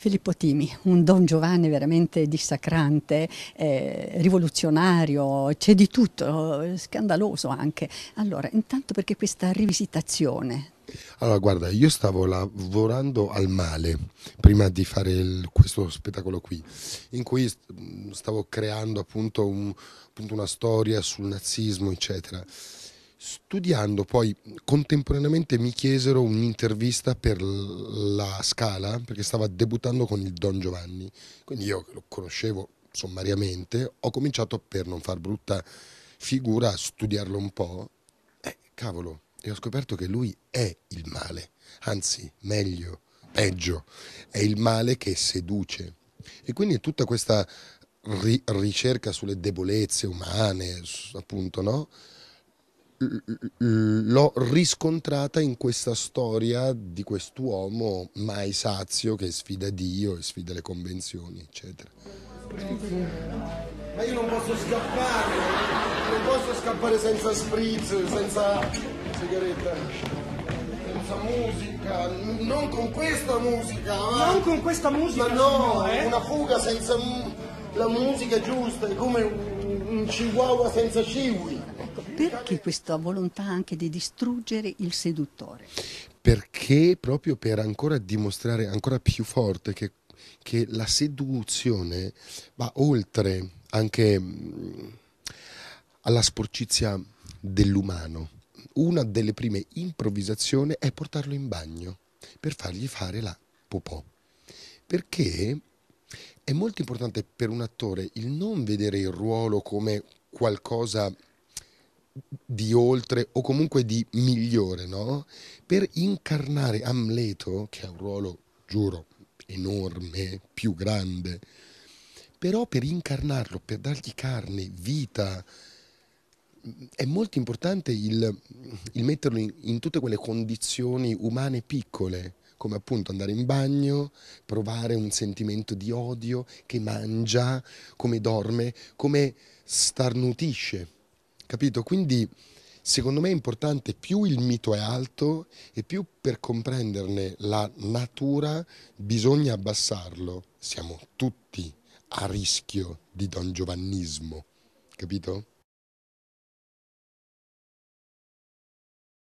Filippo Timi, un Don Giovanni veramente dissacrante, eh, rivoluzionario, c'è di tutto, scandaloso anche. Allora, intanto perché questa rivisitazione allora, guarda, io stavo lavorando al male prima di fare il, questo spettacolo qui, in cui stavo creando appunto, un, appunto una storia sul nazismo, eccetera. Studiando poi contemporaneamente mi chiesero un'intervista per la Scala perché stava debuttando con il Don Giovanni, quindi io lo conoscevo sommariamente, ho cominciato per non far brutta figura a studiarlo un po', eh, cavolo, e ho scoperto che lui è il male, anzi meglio, peggio, è il male che seduce. E quindi tutta questa ri ricerca sulle debolezze umane, appunto, no? l'ho riscontrata in questa storia di quest'uomo mai sazio che sfida Dio e sfida le convenzioni, eccetera. Ma io non posso scappare, non posso scappare senza spritz, senza sigaretta, senza musica, non con questa musica. Ma... Non con questa musica? Ma no, è eh? una fuga senza la musica giusta, è come un chihuahua senza ciwi. Perché questa volontà anche di distruggere il seduttore? Perché proprio per ancora dimostrare ancora più forte che, che la seduzione va oltre anche mm, alla sporcizia dell'umano. Una delle prime improvvisazioni è portarlo in bagno per fargli fare la popò. Perché è molto importante per un attore il non vedere il ruolo come qualcosa di oltre o comunque di migliore, no? Per incarnare Amleto, che ha un ruolo, giuro, enorme, più grande, però per incarnarlo, per dargli carne, vita, è molto importante il, il metterlo in, in, tutte quelle condizioni umane piccole, come appunto andare in bagno, provare un sentimento di odio, che mangia, come dorme, come starnutisce capito? Quindi secondo me è importante, più il mito è alto e più per comprenderne la natura bisogna abbassarlo. Siamo tutti a rischio di dongiovannismo, capito?